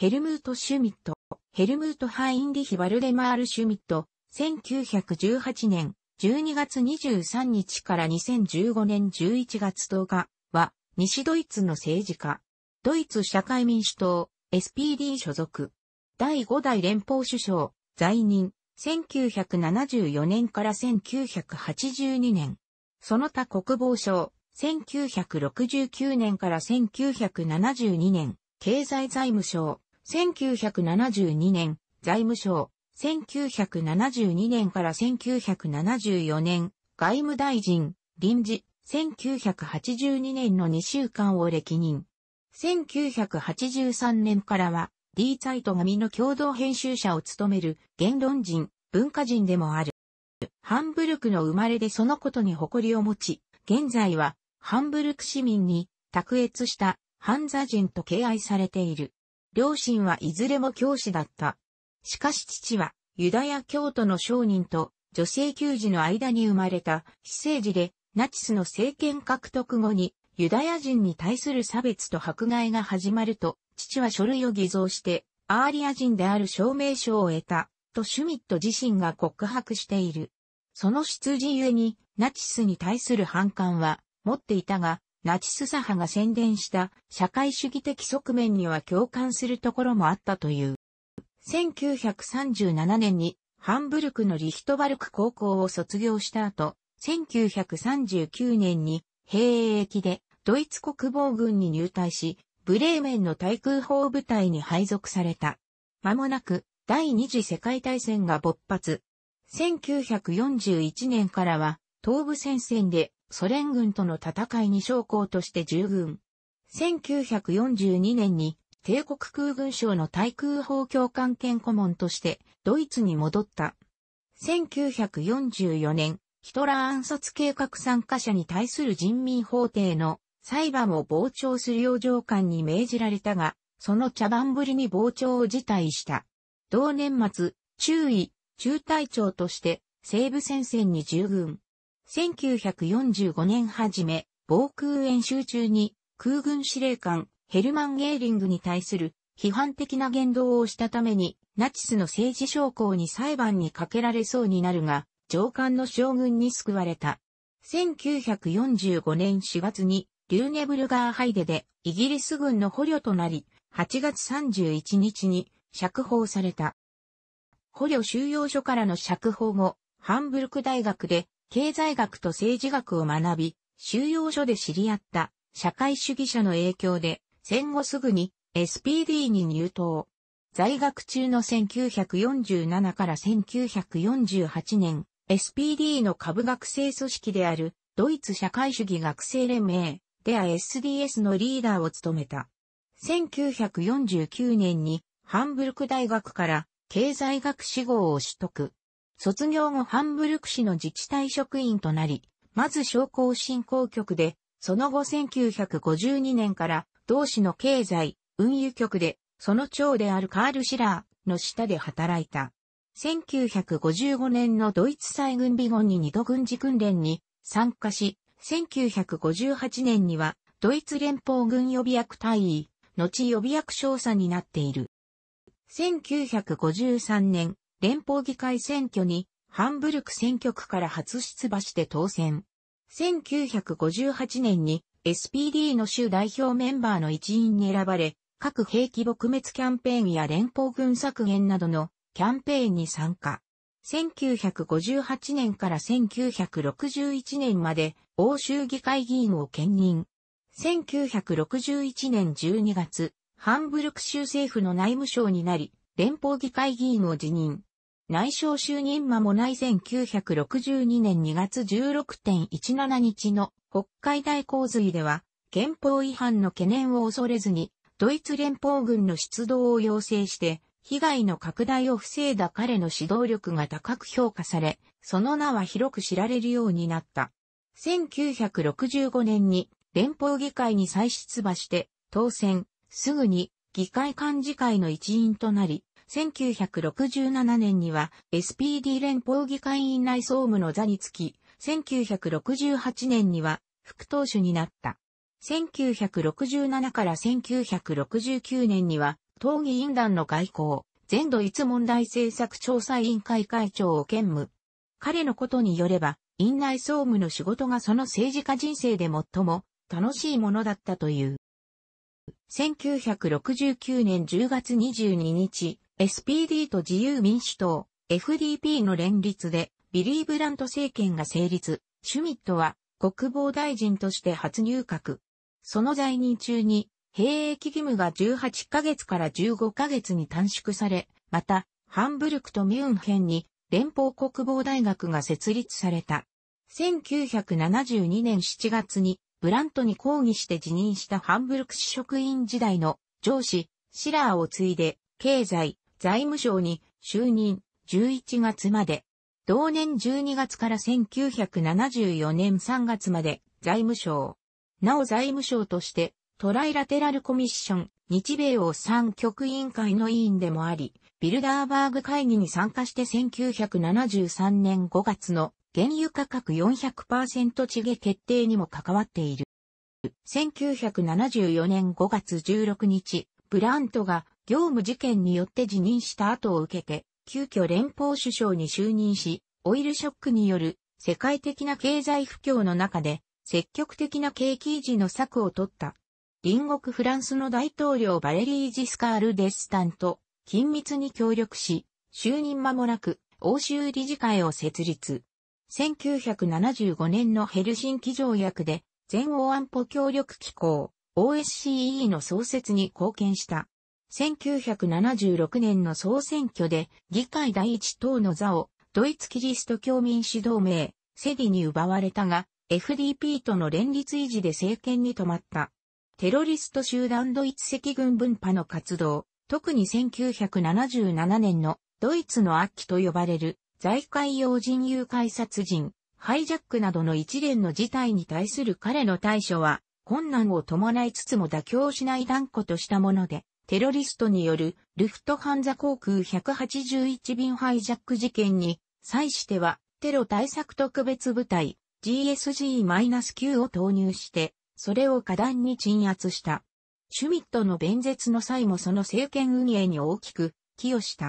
ヘルムート・シュミット、ヘルムート・ハインリヒ・バルデマール・シュミット、1918年12月23日から2015年11月10日は、西ドイツの政治家、ドイツ社会民主党、SPD 所属、第5代連邦首相、在任、1974年から1982年、その他国防省、1969年から1972年、経済財務省、1972年、財務省、1972年から1974年、外務大臣、臨時、1982年の2週間を歴任。1983年からは、D サイト紙の共同編集者を務める言論人、文化人でもある。ハンブルクの生まれでそのことに誇りを持ち、現在はハンブルク市民に卓越したハンザ人と敬愛されている。両親はいずれも教師だった。しかし父は、ユダヤ教徒の商人と女性給仕の間に生まれた非政治で、ナチスの政権獲得後に、ユダヤ人に対する差別と迫害が始まると、父は書類を偽造して、アーリア人である証明書を得た、とシュミット自身が告白している。その出自ゆえに、ナチスに対する反感は持っていたが、ナチス左派が宣伝した社会主義的側面には共感するところもあったという。1937年にハンブルクのリヒトバルク高校を卒業した後、1939年に兵役でドイツ国防軍に入隊し、ブレーメンの対空砲部隊に配属された。間もなく第二次世界大戦が勃発。1941年からは東部戦線でソ連軍との戦いに将校として従軍。1942年に帝国空軍省の対空砲教官兼顧問としてドイツに戻った。1944年、ヒトラー暗殺計画参加者に対する人民法廷の裁判を傍聴する養生上官に命じられたが、その茶番ぶりに傍聴を辞退した。同年末、中尉、中隊長として西部戦線に従軍。1945年初め、防空演習中に空軍司令官ヘルマン・ゲーリングに対する批判的な言動をしたために、ナチスの政治将校に裁判にかけられそうになるが、上官の将軍に救われた。1945年4月に、リューネブルガーハイデで、イギリス軍の捕虜となり、8月31日に釈放された。捕虜収容所からの釈放後、ハンブルク大学で経済学と政治学を学び、収容所で知り合った社会主義者の影響で戦後すぐに SPD に入党。在学中の1947から1948年、SPD の株学生組織であるドイツ社会主義学生連盟、であ SDS のリーダーを務めた。1949年にハンブルク大学から経済学志望を取得。卒業後ハンブルク市の自治体職員となり、まず商工振興局で、その後1952年から同市の経済、運輸局で、その長であるカール・シラーの下で働いた。1955年のドイツ再軍備後に二度軍事訓練に参加し、1958年にはドイツ連邦軍予備役隊員、後予備役少佐になっている。1953年、連邦議会選挙にハンブルク選挙区から初出馬して当選。1958年に SPD の州代表メンバーの一員に選ばれ、各兵器撲滅キャンペーンや連邦軍削減などのキャンペーンに参加。1958年から1961年まで欧州議会議員を兼任。1961年12月、ハンブルク州政府の内務省になり、連邦議会議員を辞任。内省就任間もない1962年2月16.17日の北海大洪水では、憲法違反の懸念を恐れずに、ドイツ連邦軍の出動を要請して、被害の拡大を防いだ彼の指導力が高く評価され、その名は広く知られるようになった。1965年に連邦議会に再出馬して当選、すぐに議会幹事会の一員となり、1967年には SPD 連邦議会院内総務の座につき、1968年には副党首になった。1967から1969年には、党議員団の外交、全土一問題政策調査委員会会長を兼務。彼のことによれば、院内総務の仕事がその政治家人生で最も楽しいものだったという。1969年10月22日、SPD と自由民主党、FDP の連立で、ビリー・ブラント政権が成立、シュミットは国防大臣として初入閣。その在任中に、兵役義務が18ヶ月から15ヶ月に短縮され、また、ハンブルクとミュンヘンに連邦国防大学が設立された。1972年7月にブラントに抗議して辞任したハンブルク市職員時代の上司シラーを継いで経済、財務省に就任11月まで、同年12月から1974年3月まで財務省。なお財務省として、トライラテラルコミッション、日米を三局委員会の委員でもあり、ビルダーバーグ会議に参加して1973年5月の原油価格400%地下決定にも関わっている。1974年5月16日、ブラントが業務事件によって辞任した後を受けて、急遽連邦首相に就任し、オイルショックによる世界的な経済不況の中で、積極的な景気維持の策を取った。隣国フランスの大統領バレリー・ジスカール・デスタンと緊密に協力し、就任間もなく欧州理事会を設立。1975年のヘルシンキ条約で全欧安保協力機構 OSCE の創設に貢献した。1976年の総選挙で議会第一党の座をドイツキリスト教民主同盟、セディに奪われたが、FDP との連立維持で政権に止まった。テロリスト集団ドイツ赤軍分派の活動、特に1977年のドイツの悪鬼と呼ばれる財界用人誘拐殺人、ハイジャックなどの一連の事態に対する彼の対処は困難を伴いつつも妥協しない断固としたものでテロリストによるルフトハンザ航空181便ハイジャック事件に際してはテロ対策特別部隊 GSG-9 を投入して、それを果断に鎮圧した。シュミットの弁舌の際もその政権運営に大きく寄与した。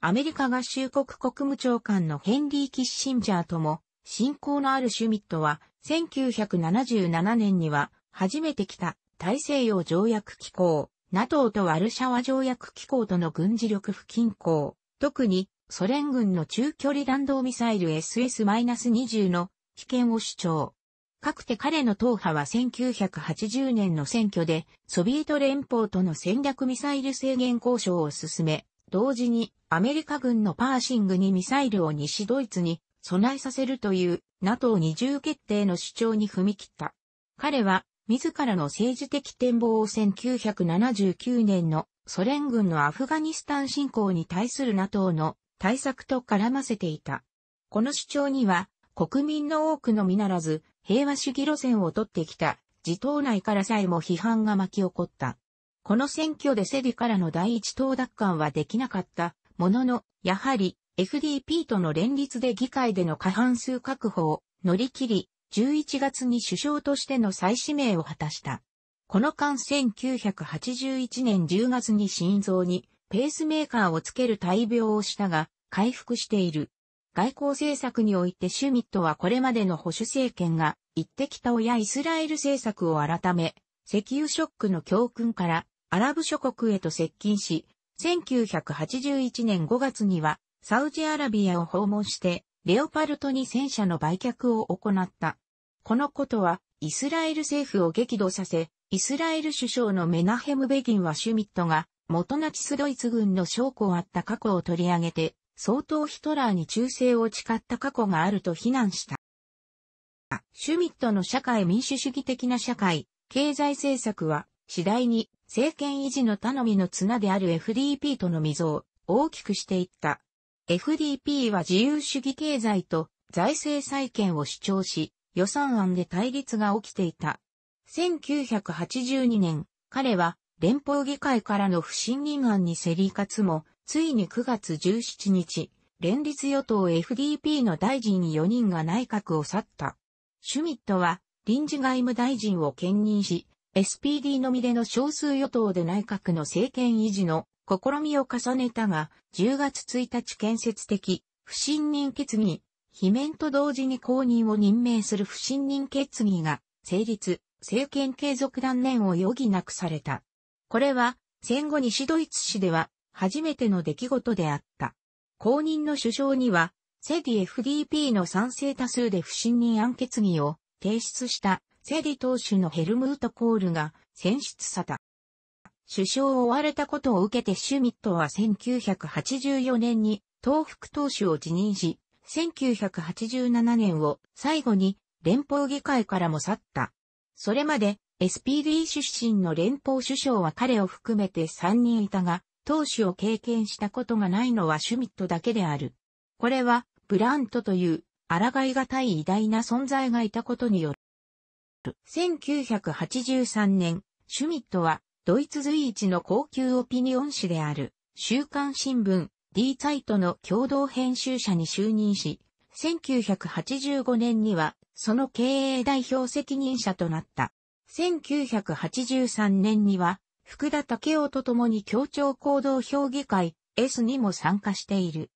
アメリカ合衆国国務長官のヘンリー・キッシンジャーとも信仰のあるシュミットは1977年には初めて来た大西洋条約機構 NATO とワルシャワ条約機構との軍事力不均衡、特にソ連軍の中距離弾道ミサイル SS-20 の危険を主張。かくて彼の党派は1980年の選挙でソビエト連邦との戦略ミサイル制限交渉を進め、同時にアメリカ軍のパーシングにミサイルを西ドイツに備えさせるという NATO 二重決定の主張に踏み切った。彼は自らの政治的展望を1979年のソ連軍のアフガニスタン侵攻に対する NATO の対策と絡ませていた。この主張には、国民の多くのみならず、平和主義路線を取ってきた、自党内からさえも批判が巻き起こった。この選挙でセリからの第一党奪還はできなかった、ものの、やはり、FDP との連立で議会での過半数確保を乗り切り、11月に首相としての再指名を果たした。この間1981年10月に心臓にペースメーカーをつける大病をしたが、回復している。外交政策においてシュミットはこれまでの保守政権が言ってきた親イスラエル政策を改め、石油ショックの教訓からアラブ諸国へと接近し、1981年5月にはサウジアラビアを訪問して、レオパルトに戦車の売却を行った。このことは、イスラエル政府を激怒させ、イスラエル首相のメナヘム・ベギンはシュミットが、元ナチスドイツ軍の将校あった過去を取り上げて、相当ヒトラーに忠誠を誓った過去があると非難した。シュミットの社会民主主義的な社会、経済政策は、次第に政権維持の頼みの綱である FDP との溝を大きくしていった。FDP は自由主義経済と財政再建を主張し、予算案で対立が起きていた。1982年、彼は連邦議会からの不信任案に競り勝つも、ついに9月17日、連立与党 FDP の大臣4人が内閣を去った。シュミットは臨時外務大臣を兼任し、SPD のみでの少数与党で内閣の政権維持の試みを重ねたが、10月1日建設的不信任決議罷免と同時に公認を任命する不信任決議が成立、政権継続断念を余儀なくされた。これは戦後西ドイツ市では初めての出来事であった。公認の首相には、セディ FDP の賛成多数で不信任案決議を提出したセディ党首のヘルムート・コールが選出された。首相を追われたことを受けてシュミットは1984年に東北党首を辞任し、1987年を最後に連邦議会からも去った。それまで SPD 出身の連邦首相は彼を含めて3人いたが、党首を経験したことがないのはシュミットだけである。これは、ブラントという、抗いがたい偉大な存在がいたことによる。1983年、シュミットは、ドイツ随一の高級オピニオン誌である、週刊新聞、D サイトの共同編集者に就任し、1985年にはその経営代表責任者となった。1983年には福田武夫と共に協調行動評議会 S にも参加している。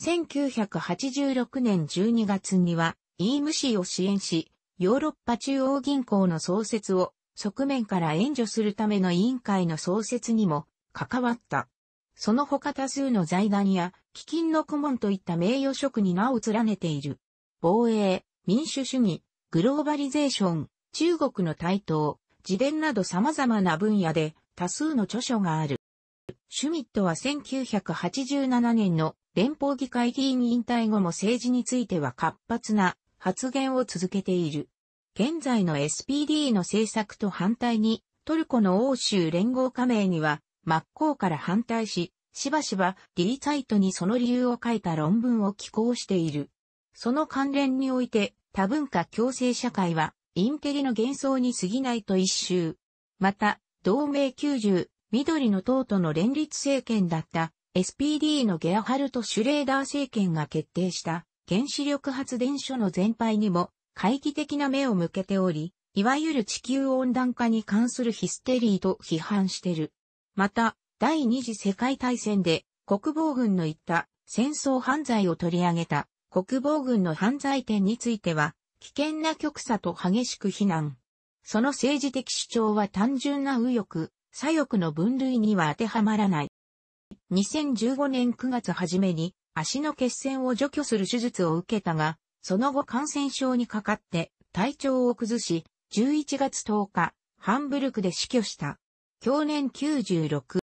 1986年12月には e m c を支援し、ヨーロッパ中央銀行の創設を側面から援助するための委員会の創設にも関わった。その他多数の財団や、基金の顧問といった名誉職に名を連ねている。防衛、民主主義、グローバリゼーション、中国の台頭、自伝など様々な分野で多数の著書がある。シュミットは1987年の連邦議会議員引退後も政治については活発な発言を続けている。現在の SPD の政策と反対にトルコの欧州連合加盟には真っ向から反対し、しばしばリーサイトにその理由を書いた論文を寄稿している。その関連において、多文化共生社会は、インテリの幻想に過ぎないと一周。また、同盟90、緑の党との連立政権だった、SPD のゲアハルト・シュレーダー政権が決定した原子力発電所の全廃にも懐疑的な目を向けており、いわゆる地球温暖化に関するヒステリーと批判してる。また、第二次世界大戦で国防軍の言った戦争犯罪を取り上げた国防軍の犯罪点については、危険な極左と激しく非難。その政治的主張は単純な右翼、左翼の分類には当てはまらない。2015年9月初めに足の血栓を除去する手術を受けたが、その後感染症にかかって体調を崩し、11月10日、ハンブルクで死去した。享年96。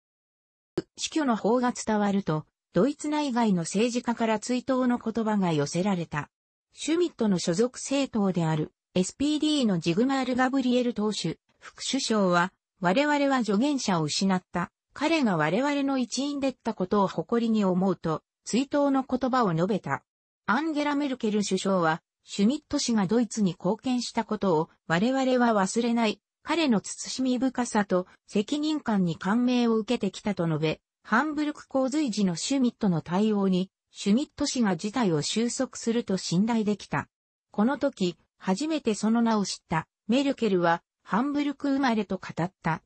死去の法が伝わると、ドイツ内外の政治家から追悼の言葉が寄せられた。シュミットの所属政党である SPD のジグマール・ガブリエル党首、副首相は、我々は助言者を失った。彼が我々の一員でったことを誇りに思うと、追悼の言葉を述べた。アンゲラ・メルケル首相は、シュミット氏がドイツに貢献したことを我々は忘れない。彼の慎み深さと責任感に感銘を受けてきたと述べ、ハンブルク洪水時のシュミットの対応に、シュミット氏が事態を収束すると信頼できた。この時、初めてその名を知ったメルケルはハンブルク生まれと語った。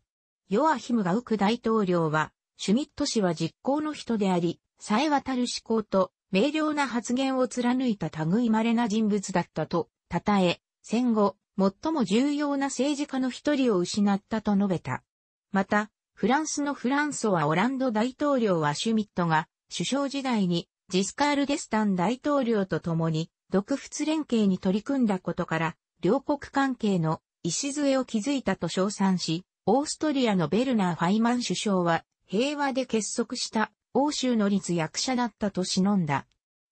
ヨアヒムがウク大統領は、シュミット氏は実行の人であり、さえ渡る思考と明瞭な発言を貫いた類稀な人物だったと、称え、戦後、最も重要な政治家の一人を失ったと述べた。また、フランスのフランソワ・オランド大統領はシュミットが首相時代にジスカール・デスタン大統領と共に独仏連携に取り組んだことから両国関係の礎を築いたと称賛し、オーストリアのベルナー・ファイマン首相は平和で結束した欧州の立役者だったと忍んだ。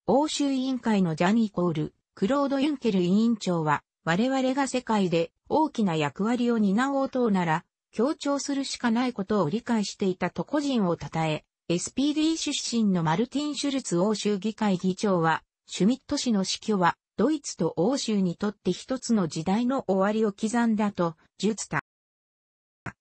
欧州委員会のジャニー・コール、クロード・ユンケル委員長は我々が世界で大きな役割を担おうとなら、協調するしかないことを理解していたと個人を称え、SPD 出身のマルティン・シュルツ欧州議会議長は、シュミット氏の死去は、ドイツと欧州にとって一つの時代の終わりを刻んだと、述した。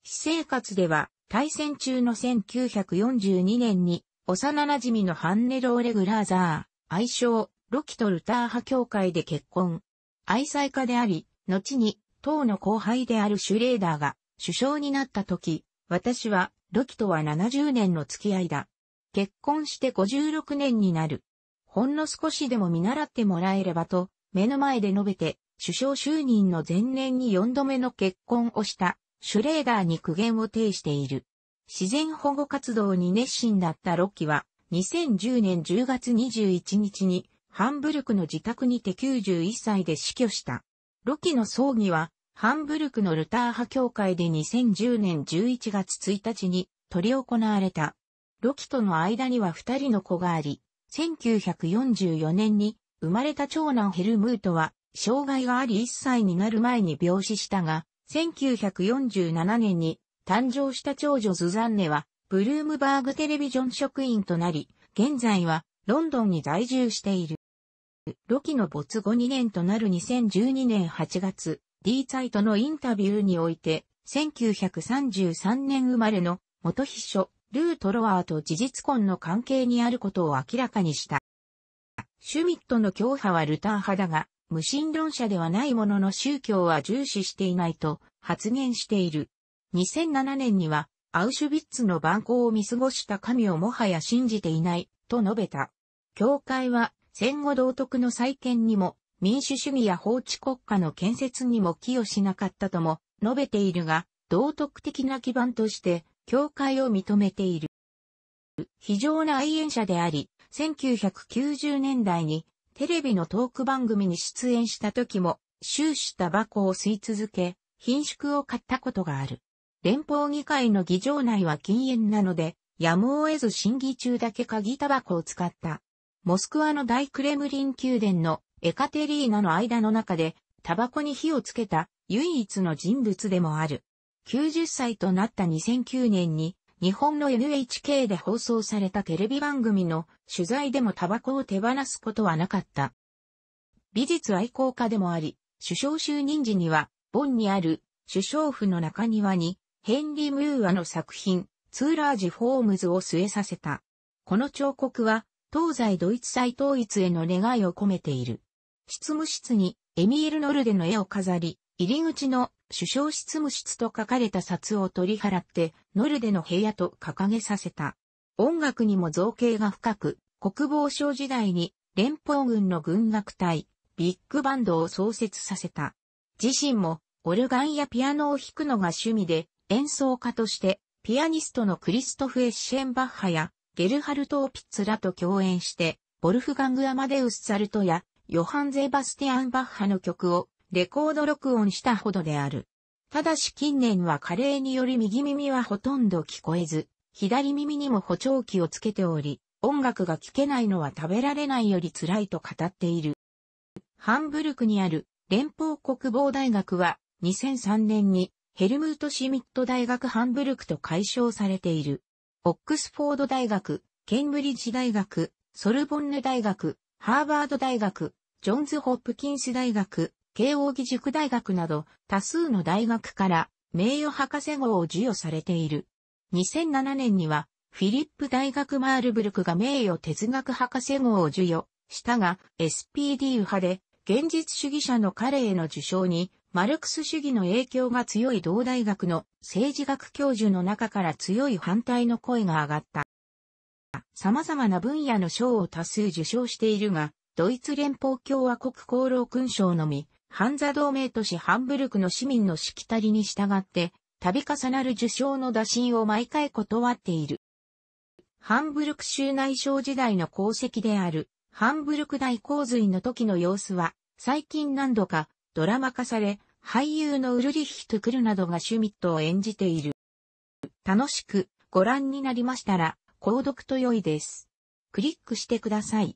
私生活では、大戦中の1942年に、幼馴染のハンネローレ・グラーザー、愛称、ロキとルター派協会で結婚、愛妻家であり、後に党の後輩であるシュレーダーが首相になった時、私はロキとは70年の付き合いだ。結婚して56年になる。ほんの少しでも見習ってもらえればと、目の前で述べて、首相就任の前年に4度目の結婚をしたシュレーダーに苦言を呈している。自然保護活動に熱心だったロキは、2010年10月21日にハンブルクの自宅にて91歳で死去した。ロキの葬儀は、ハンブルクのルター派教会で2010年11月1日に取り行われた。ロキとの間には二人の子があり、1944年に生まれた長男ヘルムートは、障害があり1歳になる前に病死したが、1947年に誕生した長女ズザンネは、ブルームバーグテレビジョン職員となり、現在はロンドンに在住している。ロキの没後2年となる2012年8月、D サイトのインタビューにおいて、1933年生まれの元秘書、ルートロワーと事実婚の関係にあることを明らかにした。シュミットの教派はルター派だが、無神論者ではないものの宗教は重視していないと発言している。2007年には、アウシュビッツの蛮行を見過ごした神をもはや信じていない、と述べた。教会は戦後道徳の再建にも、民主主義や法治国家の建設にも寄与しなかったとも述べているが、道徳的な基盤として、教会を認めている。非常な愛縁者であり、1990年代にテレビのトーク番組に出演した時も、終始タバコを吸い続け、品縮を買ったことがある。連邦議会の議場内は禁煙なので、やむを得ず審議中だけ鍵タバコを使った。モスクワの大クレムリン宮殿のエカテリーナの間の中で、タバコに火をつけた唯一の人物でもある。90歳となった2009年に、日本の NHK で放送されたテレビ番組の取材でもタバコを手放すことはなかった。美術愛好家でもあり、首相就任時には、ボンにある首相府の中庭に、ヘンリー・ムーアの作品、ツーラージ・フォームズを据えさせた。この彫刻は、東西ドイツ再統一への願いを込めている。執務室にエミール・ノルデの絵を飾り、入り口の首相執務室と書かれた札を取り払って、ノルデの部屋と掲げさせた。音楽にも造形が深く、国防省時代に連邦軍の軍楽隊、ビッグバンドを創設させた。自身もオルガンやピアノを弾くのが趣味で、演奏家として、ピアニストのクリストフ・エッシェンバッハや、ゲルハルト・オピッツらと共演して、ボルフガング・アマデウス・サルトや、ヨハン・ゼバスティアン・バッハの曲をレコード録音したほどである。ただし近年は加齢により右耳はほとんど聞こえず、左耳にも補聴器をつけており、音楽が聴けないのは食べられないより辛いと語っている。ハンブルクにある連邦国防大学は2003年にヘルムート・シミット大学ハンブルクと解消されている。オックスフォード大学、ケンブリッジ大学、ソルボンヌ大学、ハーバード大学、ジョンズ・ホップキンス大学、慶応義塾大学など多数の大学から名誉博士号を授与されている。2007年にはフィリップ大学マールブルクが名誉哲学博士号を授与したが SPD 派で現実主義者の彼への受賞にマルクス主義の影響が強い同大学の政治学教授の中から強い反対の声が上がった。様々な分野の賞を多数受賞しているが、ドイツ連邦共和国功労勲章のみ、ハンザ同盟都市ハンブルクの市民のしきたりに従って、度重なる受賞の打診を毎回断っている。ハンブルク州内省時代の功績である、ハンブルク大洪水の時の様子は、最近何度かドラマ化され、俳優のウルリッヒ・トゥクルなどがシュミットを演じている。楽しくご覧になりましたら、購読と良いです。クリックしてください。